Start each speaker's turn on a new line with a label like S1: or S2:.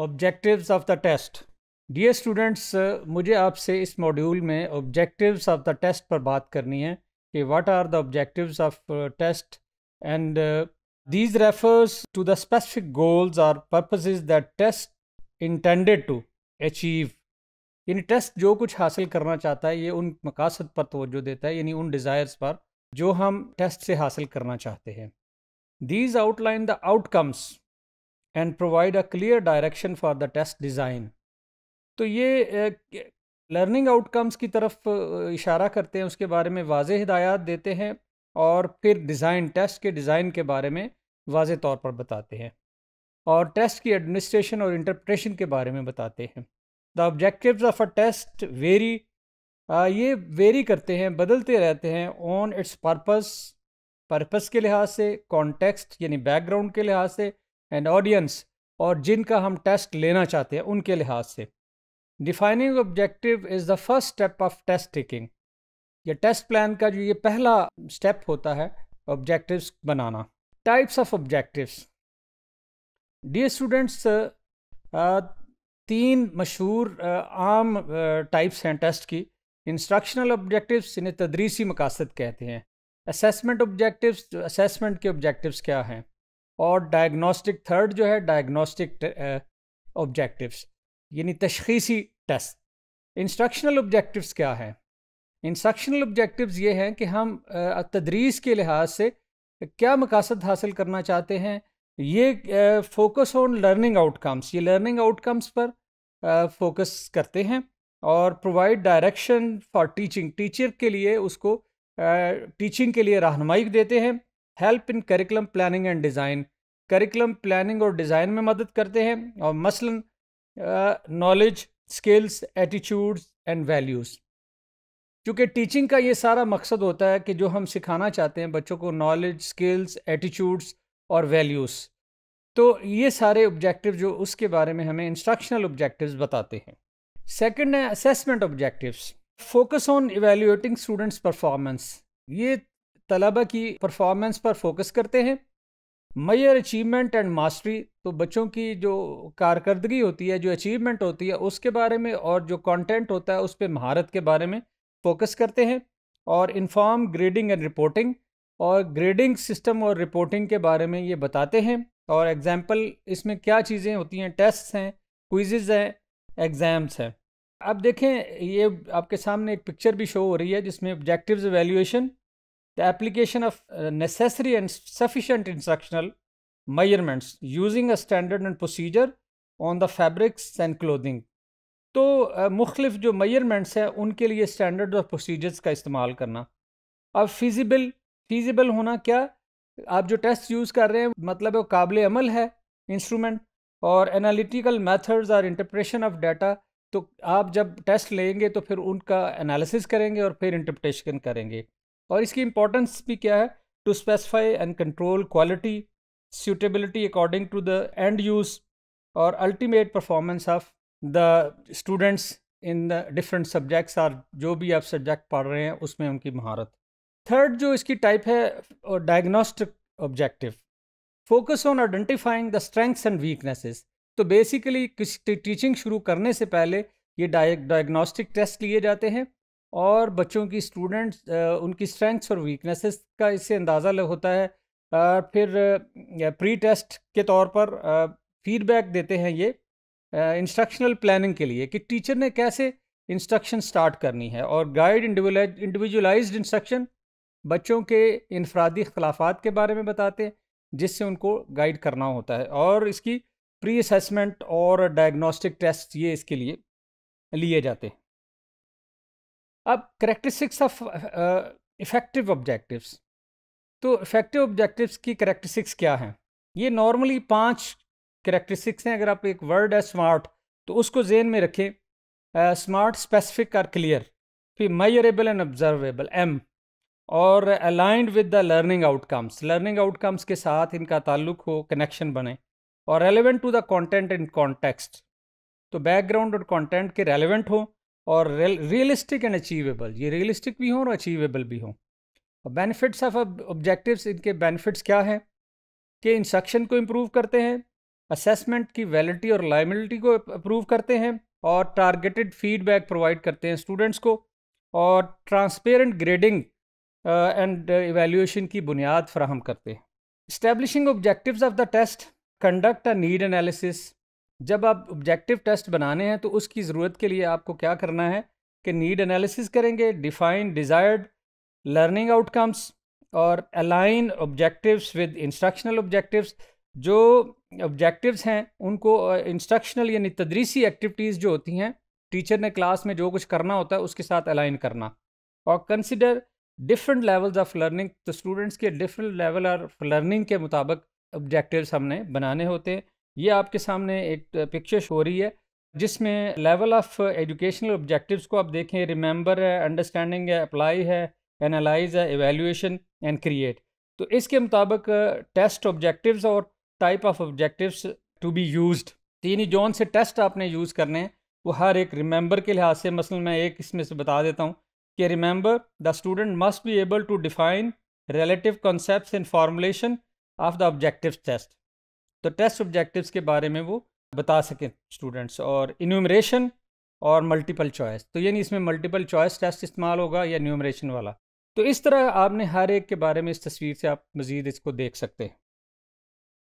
S1: objectives of the test dear students मुझे आपसे इस मॉड्यूल में ऑब्जेक्टिव्स ऑफ द टेस्ट पर बात करनी है कि what are the objectives of test and these refers to the specific goals or purposes that test intended to achieve यानी टेस्ट जो कुछ हासिल करना चाहता है ये उन मकासद पर तोज्जो देता है यानी उन डिज़ायर्स पर जो हम टेस्ट से हासिल करना चाहते हैं these outline the outcomes and provide a clear direction for the test design तो ये लर्निंग आउटकम्स की तरफ इशारा करते हैं उसके बारे में वाज हदायत देते हैं और फिर डिज़ाइन टेस्ट के डिज़ाइन के बारे में वाज तौर पर बताते हैं और टेस्ट की एडमिनिस्ट्रेशन और इंटरप्रटेशन के बारे में बताते हैं the objective of a test vary ये वेरी करते हैं बदलते रहते हैं ऑन इट्स पर्पस पर्पस के लिहाज से कॉन्टेक्स्ट यानी बैकग्राउंड के लिहाज से एंड ऑडियंस और जिनका हम टेस्ट लेना चाहते हैं उनके लिहाज से defining objective is the first step of test taking यह टेस्ट प्लान का जो ये पहला स्टेप होता है ऑब्जेक्टिव्स बनाना types of objectives dear students तीन मशहूर आम टाइप्स हैं टेस्ट की इंस्ट्रक्शनल ऑब्जेक्टिव्स इन्हें तदरीसी मकासद कहते हैं असेसमेंट ऑब्जेक्टिव्स असेसमेंट के ऑब्जेक्टिव्स क्या हैं और डायग्नोस्टिक थर्ड जो है डायग्नोस्टिक ऑब्जेक्टिव्स uh, यानी तशखीसी टेस्ट इंस्ट्रक्शनल ऑब्जेक्टिव्स क्या हैं इंस्ट्रक्शनल ऑब्जेक्टिव्स ये हैं कि हम uh, तदरीस के लिहाज से क्या मकासद हासिल करना चाहते हैं ये फोकस ऑन लर्निंग आउटकम्स ये लर्निंग आउटकम्स पर फोकस uh, करते हैं और provide direction for teaching teacher के लिए उसको टीचिंग के लिए रहनमाई देते हैं help in curriculum planning and design curriculum planning और डिज़ाइन में मदद करते हैं और मसलन knowledge skills attitudes and values क्योंकि टीचिंग का ये सारा मकसद होता है कि जो हम सिखाना चाहते हैं बच्चों को नॉलेज स्किल्स एटीट्यूड्स और वैल्यूज़ तो ये सारे ऑब्जेक्टिव जो उसके बारे में हमें इंस्ट्रक्शनल ऑब्जेक्टिव्स बताते हैं सेकंड है assessment objectives focus on evaluating students performance ये तलबा की परफॉर्मेंस पर फोकस करते हैं मैयर अचीवमेंट एंड मास्टरी तो बच्चों की जो कारकर्दगी होती है जो अचीवमेंट होती है उसके बारे में और जो कंटेंट होता है उस पर महारत के बारे में फोकस करते हैं और इन्फॉर्म ग्रेडिंग एंड रिपोर्टिंग और ग्रेडिंग सिस्टम और रिपोर्टिंग के बारे में ये बताते हैं और एग्जाम्पल इसमें क्या चीज़ें होती हैं टेस्ट हैं क्विजेज हैं एग्ज़ाम्स हैं अब देखें ये आपके सामने एक पिक्चर भी शो हो रही है जिसमें objectives evaluation the application of uh, necessary and sufficient instructional measurements using a standard and procedure on the fabrics and clothing तो uh, मुख्तफ जो मेयरमेंट्स हैं उनके लिए स्टैंडर्ड और प्रोसीजर्स का इस्तेमाल करना अब फिजिबल फिजिबल होना क्या आप जो टेस्ट यूज़ कर रहे हैं मतलब वो काबिल अमल है इंस्ट्रूमेंट और एनालिटिकल मेथड्स और इंटरप्रेशन ऑफ डाटा तो आप जब टेस्ट लेंगे तो फिर उनका एनालिसिस करेंगे और फिर इंटरप्रटेशन करेंगे और इसकी इंपॉर्टेंस भी क्या है to specify and control quality suitability according to the end use और ultimate performance of the students in the different subjects और जो भी आप सब्जेक्ट पढ़ रहे हैं उसमें उनकी महारत थर्ड जो इसकी टाइप है diagnostic objective focus on identifying the strengths and weaknesses तो बेसिकली किसी टीचिंग शुरू करने से पहले ये डायग्नोस्टिक टेस्ट लिए जाते हैं और बच्चों की स्टूडेंट्स उनकी स्ट्रेंथ्स और वीकनेसेस का इससे अंदाज़ा होता है फिर प्री टेस्ट के तौर पर फीडबैक देते हैं ये इंस्ट्रक्शनल प्लानिंग के लिए कि टीचर ने कैसे इंस्ट्रक्शन स्टार्ट करनी है और गाइड इंडिविजुअलाइज इंस्ट्रक्शन बच्चों के इनफरादी इख्लाफात के बारे में बताते हैं जिससे उनको गाइड करना होता है और इसकी प्री असेसमेंट और डायग्नोस्टिक टेस्ट ये इसके लिए लिए जाते हैं अब करेक्टरिस्टिक्स ऑफ इफेक्टिव ऑब्जेक्टिव्स तो इफेक्टिव ऑब्जेक्टिव्स की करेक्टरिस्टिक्स क्या हैं ये नॉर्मली पांच करेक्टरिस्टिक्स हैं अगर आप एक वर्ड है स्मार्ट तो उसको जेन में रखें स्मार्ट uh, स्पेसिफिक और क्लियर फिर मयरेबल एंड ऑब्जर्वेबल एम और aligned with the learning outcomes learning outcomes के साथ इनका ताल्लुक हो कनेक्शन बने और relevant to the content in context तो बैकग्राउंड और कॉन्टेंट के रेलिवेंट हों और रियलिस्टिक एंड अचीवेबल ये रियलिस्टिक भी हों और अचीवेबल भी हों और बेनिफिट्स ऑफ ऑब्जेक्टिव्स इनके बेनिफिट्स क्या हैं कि इंस्ट्रक्शन को इम्प्रूव करते हैं असेसमेंट की वैलिडिटी और लाइबिलिटी को अप्रूव करते हैं और टारगेटेड फीडबैक प्रोवाइड करते हैं स्टूडेंट्स को और ट्रांसपेरेंट ग्रेडिंग एंड एवेल्यूशन की बुनियाद फ्राहम करते हैं establishing objective of the test conduct a need analysis जब आप ऑब्जेक्टिव टेस्ट बनाने हैं तो उसकी ज़रूरत के लिए आपको क्या करना है कि नीड एनालिसिस करेंगे डिफाइन डिज़ायर्ड लर्निंग आउटकम्स और align objectives with instructional objectives जो ऑब्जेक्टिव्स हैं उनको इंस्ट्रक्शनल यानी तदरीसी एक्टिविटीज़ जो होती हैं टीचर ने क्लास में जो कुछ करना होता है उसके साथ अलाइन करना और consider different levels of learning तो स्टूडेंट्स के डिफरेंट लेवल ऑफ लर्निंग के मुताबिक ऑब्जेक्टिव्स हमने बनाने होते हैं ये आपके सामने एक पिक्चर शो रही है जिसमें लेवल ऑफ एजुकेशनल ऑब्जेक्टिव्स को आप देखें रिमेंबर है अंडरस्टैंडिंग है अप्लाई है एनालाइज है एवेल्यूशन एंड क्रिएट तो इसके मुताबिक टेस्ट ऑब्जेक्टिव्स और type of objectives to be used तीन ही जोन से टेस्ट आपने यूज़ करने हैं वो हर एक रिमेंबर के लिहाज से मसल मैं एक इसमें से बता देता हूँ कि remember the student must be able to define relative concept in formulation of the objective test तो टेस्ट ऑब्जेक्टिव्स के बारे में वो बता सकें स्टूडेंट्स और इन्यूमरेशन और मल्टीपल चॉइस तो यानी इसमें मल्टीपल चॉइस टेस्ट इस्तेमाल होगा या न्यूमरेशन वाला तो इस तरह आपने हर एक के बारे में इस तस्वीर से आप मज़ीद इसको देख सकते हैं